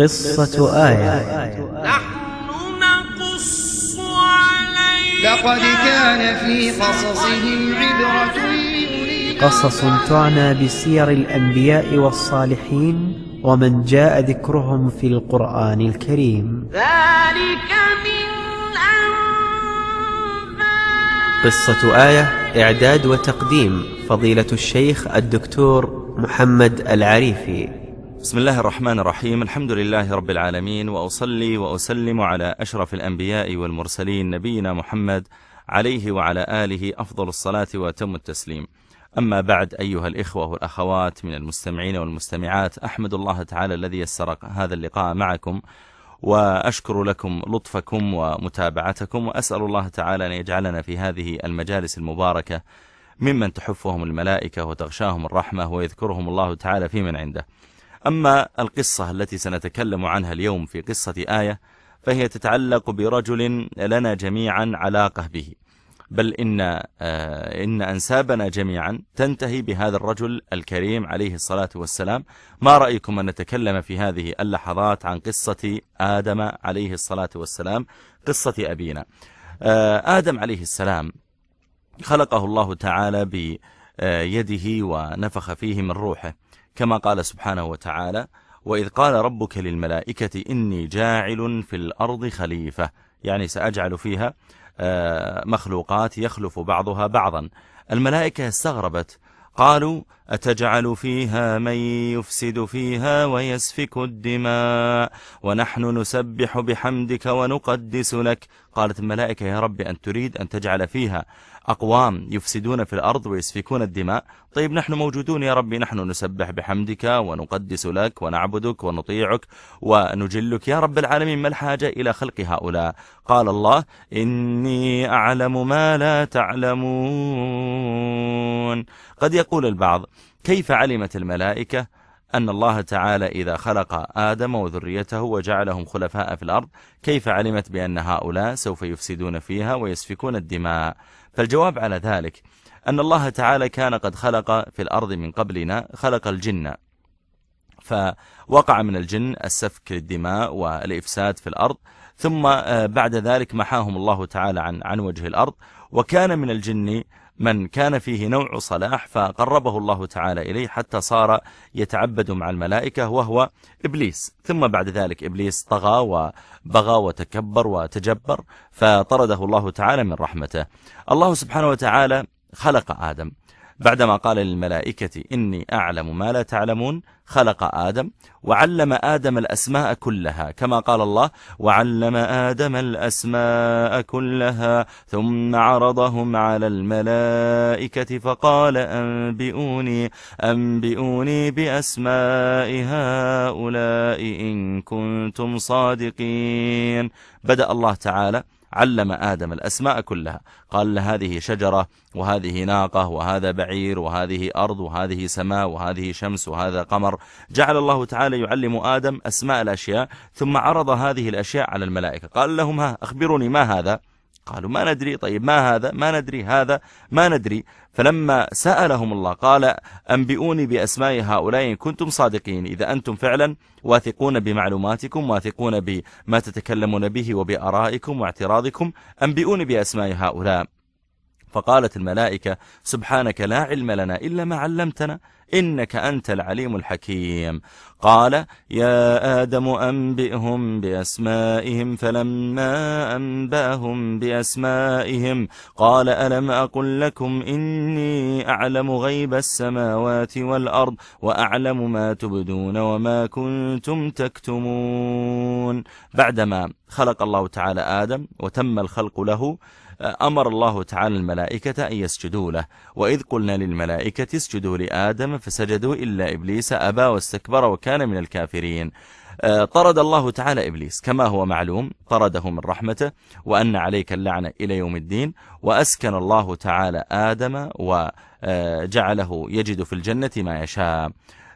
قصة آية نحن نقص عليك لقد كان في قصصهم عبرة قصص تعنى بسير الأنبياء والصالحين ومن جاء ذكرهم في القرآن الكريم ذلك من أنباء قصة آية إعداد وتقديم فضيلة الشيخ الدكتور محمد العريفي بسم الله الرحمن الرحيم الحمد لله رب العالمين وأصلي وأسلم على أشرف الأنبياء والمرسلين نبينا محمد عليه وعلى آله أفضل الصلاة وتم التسليم أما بعد أيها الإخوة والأخوات من المستمعين والمستمعات أحمد الله تعالى الذي يسر هذا اللقاء معكم وأشكر لكم لطفكم ومتابعتكم وأسأل الله تعالى أن يجعلنا في هذه المجالس المباركة ممن تحفهم الملائكة وتغشاهم الرحمة ويذكرهم الله تعالى في من عنده أما القصة التي سنتكلم عنها اليوم في قصة آية فهي تتعلق برجل لنا جميعا علاقة به بل إن, آه، إن أنسابنا جميعا تنتهي بهذا الرجل الكريم عليه الصلاة والسلام ما رأيكم أن نتكلم في هذه اللحظات عن قصة آدم عليه الصلاة والسلام قصة أبينا آه، آدم عليه السلام خلقه الله تعالى بيده ونفخ فيه من روحه كما قال سبحانه وتعالى وإذ قال ربك للملائكة إني جاعل في الأرض خليفة يعني سأجعل فيها آه، مخلوقات يخلف بعضها بعضا الملائكة استغربت قالوا أتجعل فيها من يفسد فيها ويسفك الدماء ونحن نسبح بحمدك ونقدس لك قالت الملائكة يا رب أن تريد أن تجعل فيها أقوام يفسدون في الأرض ويسفكون الدماء طيب نحن موجودون يا ربي نحن نسبح بحمدك ونقدس لك ونعبدك ونطيعك ونجلك يا رب العالمين ما الحاجة إلى خلق هؤلاء قال الله إني أعلم ما لا تعلمون قد يقول البعض كيف علمت الملائكة أن الله تعالى إذا خلق آدم وذريته وجعلهم خلفاء في الأرض كيف علمت بأن هؤلاء سوف يفسدون فيها ويسفكون الدماء فالجواب على ذلك أن الله تعالى كان قد خلق في الأرض من قبلنا خلق الجن فوقع من الجن السفك للدماء والإفساد في الأرض ثم آه، بعد ذلك محاهم الله تعالى عن, عن وجه الأرض وكان من الجن من كان فيه نوع صلاح فقربه الله تعالى إليه حتى صار يتعبد مع الملائكة وهو إبليس ثم بعد ذلك إبليس طغى وبغى وتكبر وتجبر فطرده الله تعالى من رحمته الله سبحانه وتعالى خلق آدم بعدما قال للملائكة إني أعلم ما لا تعلمون خلق آدم وعلم آدم الأسماء كلها كما قال الله وعلم آدم الأسماء كلها ثم عرضهم على الملائكة فقال أنبئوني, أنبئوني بأسماء هؤلاء إن كنتم صادقين بدأ الله تعالى علم آدم الأسماء كلها قال هذه شجرة وهذه ناقة وهذا بعير وهذه أرض وهذه سماء وهذه شمس وهذا قمر جعل الله تعالى يعلم آدم أسماء الأشياء ثم عرض هذه الأشياء على الملائكة قال لهم ها أخبرني ما هذا؟ قالوا ما ندري طيب ما هذا ما ندري هذا ما ندري فلما سألهم الله قال أنبئوني بأسماء هؤلاء إن كنتم صادقين إذا أنتم فعلا واثقون بمعلوماتكم واثقون بما تتكلمون به وبأرائكم واعتراضكم أنبئوني بأسماء هؤلاء فقالت الملائكة سبحانك لا علم لنا إلا ما علمتنا إنك أنت العليم الحكيم قال يا آدم أنبئهم بأسمائهم فلما أنبأهم بأسمائهم قال ألم أقل لكم إني أعلم غيب السماوات والأرض وأعلم ما تبدون وما كنتم تكتمون بعدما خلق الله تعالى آدم وتم الخلق له أمر الله تعالى الملائكة أن يسجدوا له وإذ قلنا للملائكة اسجدوا لآدم فسجدوا إلا إبليس أبى واستكبر وكان من الكافرين آه، طرد الله تعالى إبليس كما هو معلوم طرده من رحمته وأن عليك اللعنة إلى يوم الدين وأسكن الله تعالى آدم وجعله آه، يجد في الجنة ما يشاء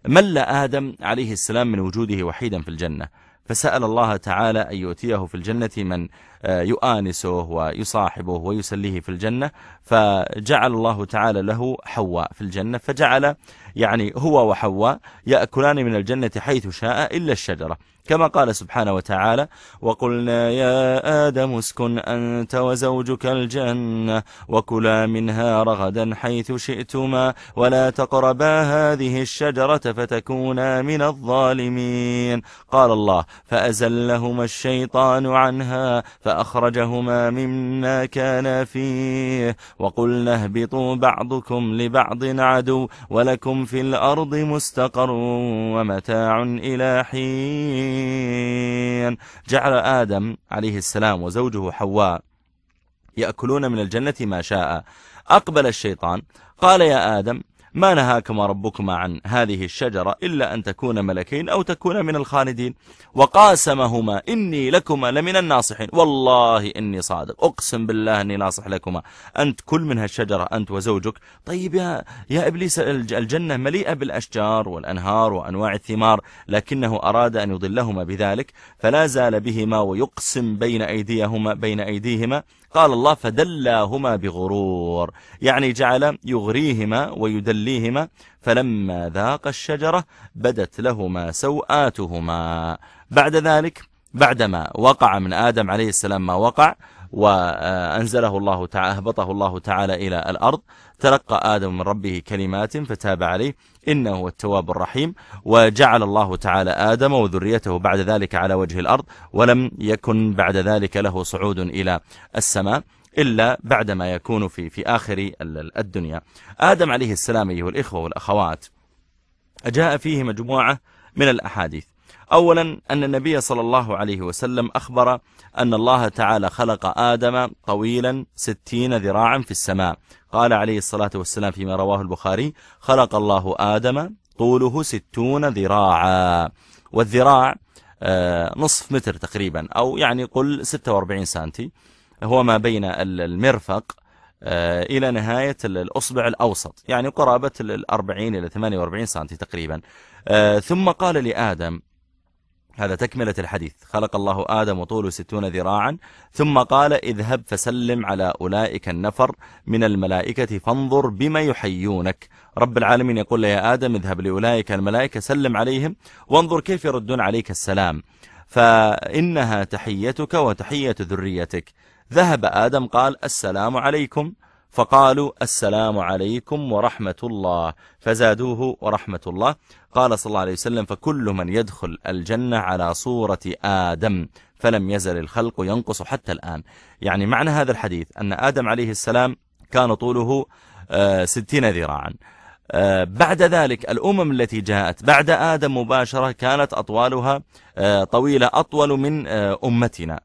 مل آدم عليه السلام من وجوده وحيدا في الجنة فسأل الله تعالى أن يؤتيه في الجنة من آه، يؤانسه ويصاحبه ويسليه في الجنة فجعل الله تعالى له حواء في الجنة فجعل يعني هو وحواء يأكلان من الجنة حيث شاء إلا الشجرة كما قال سبحانه وتعالى وقلنا يا آدم اسكن أنت وزوجك الجنة وكلا منها رغدا حيث شئتما ولا تقربا هذه الشجرة فتكونا من الظالمين قال الله فأزلهما الشيطان عنها فأخرجهما مما كانا فيه وقلنا اهبطوا بعضكم لبعض عدو ولكم في الأرض مستقر ومتاع إلى حين الظالمين جعل آدم عليه السلام وزوجه حواء يأكلون من الجنة ما شاء أقبل الشيطان قال يا آدم ما نهاكما ربكما عن هذه الشجرة إلا أن تكون ملكين أو تكون من الخالدين وقاسمهما إني لكما لمن الناصحين والله إني صادق أقسم بالله أني ناصح لكما أنت كل من هالشجرة أنت وزوجك طيب يا, يا إبليس الجنة مليئة بالأشجار والأنهار وأنواع الثمار لكنه أراد أن يضلهما بذلك فلا زال بهما ويقسم بين أيديهما بين أيديهما قال الله فدلاهما بغرور يعني جعل يغريهما ويدليهما فلما ذاق الشجرة بدت لهما سوآتهما بعد ذلك بعدما وقع من آدم عليه السلام ما وقع وأنزله الله تعالى أهبطه الله تعالى إلى الأرض تلقى آدم من ربه كلمات فتاب عليه إنه هو التواب الرحيم وجعل الله تعالى آدم وذريته بعد ذلك على وجه الأرض ولم يكن بعد ذلك له صعود إلى السماء إلا بعدما يكون في في آخر الدنيا آدم عليه السلام أيها الإخوة والأخوات جاء فيه مجموعة من الأحاديث أولا أن النبي صلى الله عليه وسلم أخبر أن الله تعالى خلق آدم طويلا ستين ذراعا في السماء قال عليه الصلاة والسلام فيما رواه البخاري خلق الله آدم طوله ستون ذراعا والذراع آه، نصف متر تقريبا أو يعني قل 46 سنتي هو ما بين المرفق آه، إلى نهاية الأصبع الأوسط يعني قرابة الأربعين إلى 48 سنتي تقريبا آه، ثم قال لآدم هذا تكملة الحديث خلق الله آدم طوله ستون ذراعا ثم قال اذهب فسلم على أولئك النفر من الملائكة فانظر بما يحيونك رب العالمين يقول يا آدم اذهب لأولئك الملائكة سلم عليهم وانظر كيف يردون عليك السلام فإنها تحيتك وتحية ذريتك ذهب آدم قال السلام عليكم فقالوا السلام عليكم ورحمة الله فزادوه ورحمة الله قال صلى الله عليه وسلم فكل من يدخل الجنة على صورة آدم فلم يزل الخلق ينقص حتى الآن يعني معنى هذا الحديث أن آدم عليه السلام كان طوله آه، ستين ذراعا آه، بعد ذلك الأمم التي جاءت بعد آدم مباشرة كانت أطوالها آه، طويلة أطول من أمتنا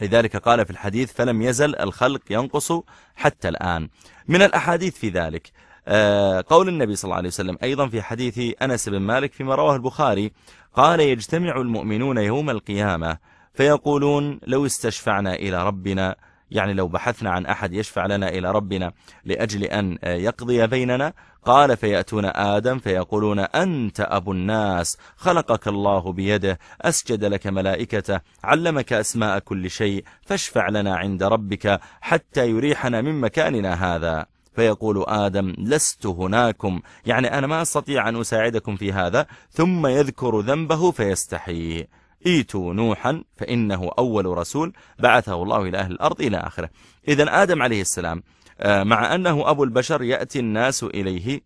لذلك قال في الحديث فلم يزل الخلق ينقص حتى الآن من الأحاديث في ذلك آه، قول النبي صلى الله عليه وسلم أيضا في حديث أنس بن مالك فيما رواه البخاري قال يجتمع المؤمنون يوم القيامة فيقولون لو استشفعنا إلى ربنا يعني لو بحثنا عن أحد يشفع لنا إلى ربنا لأجل أن آه، يقضي بيننا قال فيأتون آدم فيقولون أنت أبو الناس خلقك الله بيده أسجد لك ملائكته علمك أسماء كل شيء فاشفع لنا عند ربك حتى يريحنا من مكاننا هذا فيقول آدم لست هناكم يعني أنا ما أستطيع أن أساعدكم في هذا ثم يذكر ذنبه فيستحي ايتوا نوحا فإنه أول رسول بعثه الله إلى أهل الأرض إلى آخره إذا آدم عليه السلام آه، مع أنه أبو البشر يأتي الناس إليه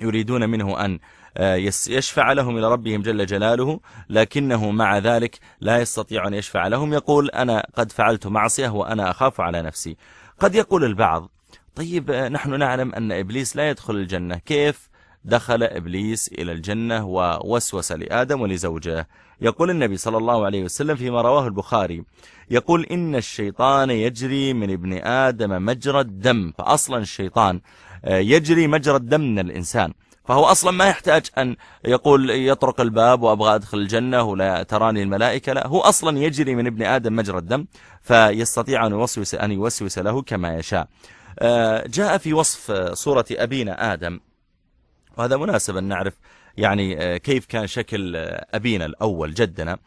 يريدون منه أن آه، يشفع لهم إلى ربهم جل جلاله لكنه مع ذلك لا يستطيع أن يشفع لهم يقول أنا قد فعلت معصية وأنا أخاف على نفسي قد يقول البعض طيب آه، نحن نعلم أن إبليس لا يدخل الجنة كيف؟ دخل إبليس إلى الجنة ووسوس لآدم ولزوجه يقول النبي صلى الله عليه وسلم فيما رواه البخاري يقول إن الشيطان يجري من ابن آدم مجرى الدم فأصلا الشيطان آه، يجري مجرى الدم من الإنسان فهو أصلا ما يحتاج أن يقول يطرق الباب وأبغى أدخل الجنة ولا تراني الملائكة لا هو أصلا يجري من ابن آدم مجرى الدم فيستطيع أن يوسوس, أن يوسوس له كما يشاء آه، جاء في وصف صورة آه، أبينا آدم وهذا مناسب أن نعرف يعني آه، كيف كان شكل آه، أبينا الأول جدنا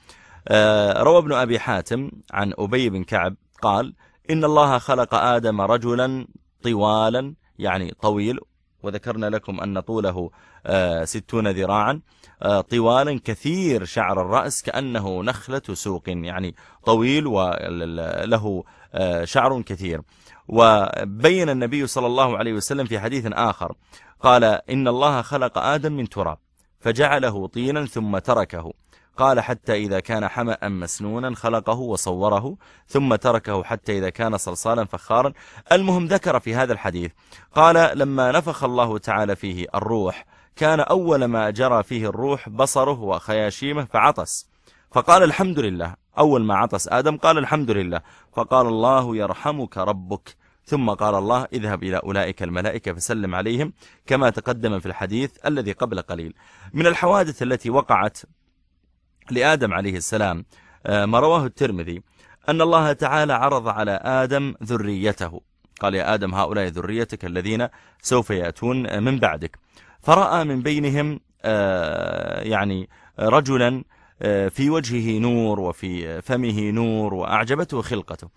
آه، روى ابن أبي حاتم عن أبي بن كعب قال إن الله خلق آدم رجلا طوالا يعني طويل وذكرنا لكم أن طوله ستون ذراعا طوالا كثير شعر الرأس كأنه نخلة سوق يعني طويل وله شعر كثير وبين النبي صلى الله عليه وسلم في حديث آخر قال إن الله خلق آدم من تراب فجعله طينا ثم تركه قال حتى إذا كان حمأ مسنونا خلقه وصوره ثم تركه حتى إذا كان صلصالا فخارا المهم ذكر في هذا الحديث قال لما نفخ الله تعالى فيه الروح كان أول ما جرى فيه الروح بصره وخياشيمه فعطس فقال الحمد لله أول ما عطس آدم قال الحمد لله فقال الله يرحمك ربك ثم قال الله اذهب إلى أولئك الملائكة فسلم عليهم كما تقدم في الحديث الذي قبل قليل من الحوادث التي وقعت لآدم عليه السلام آه، ما رواه الترمذي أن الله تعالى عرض على آدم ذريته قال يا آدم هؤلاء ذريتك الذين سوف يأتون من بعدك فرأى من بينهم آه، يعني رجلا آه، في وجهه نور وفي فمه نور وأعجبته خلقته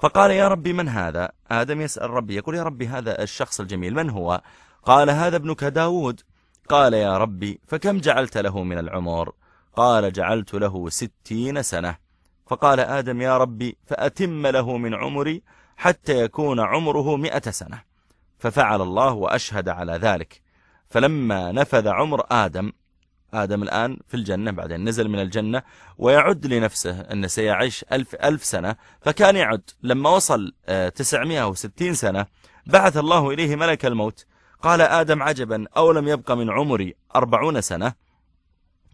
فقال يا ربي من هذا آدم يسأل ربي يقول يا ربي هذا الشخص الجميل من هو قال هذا ابنك داود قال يا ربي فكم جعلت له من العمر قال جعلت له ستين سنة فقال آدم يا ربي فأتم له من عمري حتى يكون عمره مئة سنة ففعل الله وأشهد على ذلك فلما نفذ عمر آدم آدم الآن في الجنة بعدين نزل من الجنة ويعد لنفسه أنه سيعيش ألف, ألف سنة فكان يعد لما وصل 960 آه، سنة بعث الله إليه ملك الموت قال آدم عجبا أولم يبقى من عمري أربعون سنة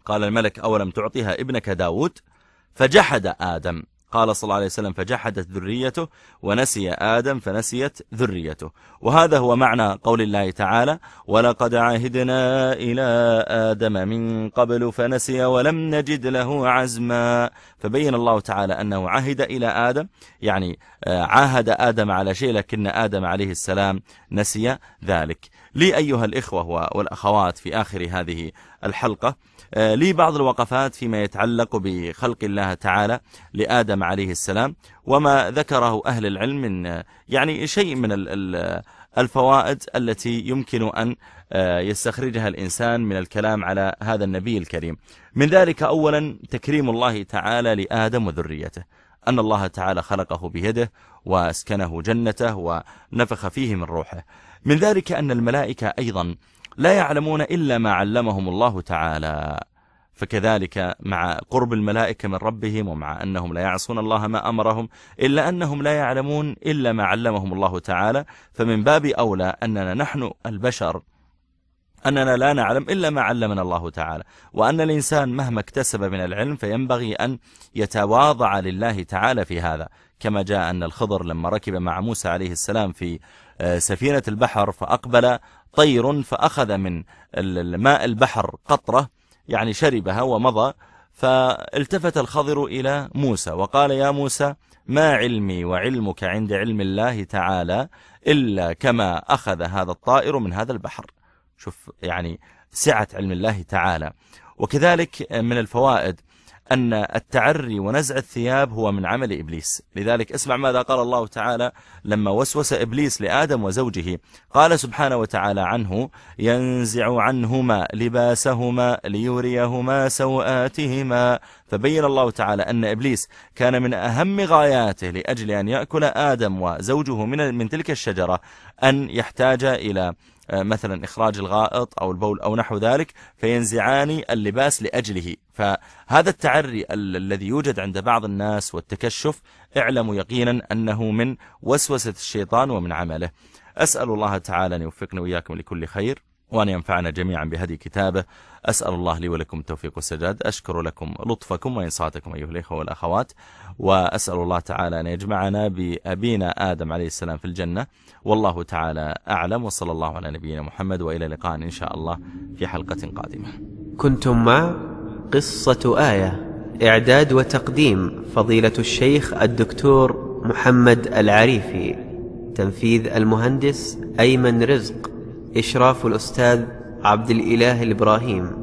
قال الملك أولم تعطيها ابنك داود فجحد آدم قال صلى الله عليه وسلم فجحدت ذريته ونسي آدم فنسيت ذريته وهذا هو معنى قول الله تعالى ولقد عهدنا إلى آدم من قبل فنسي ولم نجد له عزما فبين الله تعالى أنه عهد إلى آدم يعني آه، عاهد آدم على شيء لكن آدم عليه السلام نسي ذلك لي أيها الإخوة والأخوات في آخر هذه الحلقة آه، لي بعض الوقفات فيما يتعلق بخلق الله تعالى لآدم عليه السلام وما ذكره أهل العلم من آه، يعني شيء من الفوائد التي يمكن أن آه، يستخرجها الإنسان من الكلام على هذا النبي الكريم من ذلك أولا تكريم الله تعالى لآدم وذريته أن الله تعالى خلقه بيده واسكنه جنته ونفخ فيه من روحه من ذلك أن الملائكة أيضا لا يعلمون إلا ما علمهم الله تعالى فكذلك مع قرب الملائكة من ربهم ومع أنهم لا يعصون الله ما أمرهم إلا أنهم لا يعلمون إلا ما علمهم الله تعالى فمن باب أولى أننا نحن البشر أننا لا نعلم إلا ما علمنا الله تعالى وأن الإنسان مهما اكتسب من العلم فينبغي أن يتواضع لله تعالى في هذا كما جاء أن الخضر لما ركب مع موسى عليه السلام في آه، سفينة البحر فأقبل طير فأخذ من ماء البحر قطرة يعني شربها ومضى فالتفت الخضر إلى موسى وقال يا موسى ما علمي وعلمك عند علم الله تعالى إلا كما أخذ هذا الطائر من هذا البحر شوف يعني سعة علم الله تعالى وكذلك من الفوائد أن التعري ونزع الثياب هو من عمل إبليس لذلك اسمع ماذا قال الله تعالى لما وسوس إبليس لآدم وزوجه قال سبحانه وتعالى عنه ينزع عنهما لباسهما ليريهما سوآتهما فبين الله تعالى أن إبليس كان من أهم غاياته لأجل أن يأكل آدم وزوجه من, من تلك الشجرة أن يحتاج إلى آه، مثلا إخراج الغائط أو البول أو نحو ذلك فينزعان اللباس لأجله فهذا التعري الذي يوجد عند بعض الناس والتكشف اعلموا يقينا أنه من وسوسة الشيطان ومن عمله أسأل الله تعالى أن يوفقنا وإياكم لكل خير وأن ينفعنا جميعا بهدي كتابه أسأل الله لي ولكم التوفيق والسجاد أشكر لكم لطفكم وإنصاتكم أيها الإخوة والأخوات وأسأل الله تعالى أن يجمعنا بأبينا آدم عليه السلام في الجنة والله تعالى أعلم وصلى الله على نبينا محمد وإلى لقاء إن شاء الله في حلقة قادمة كنتم مع قصة آية إعداد وتقديم فضيلة الشيخ الدكتور محمد العريفي تنفيذ المهندس أيمن رزق إشراف الأستاذ عبد الإله الإبراهيم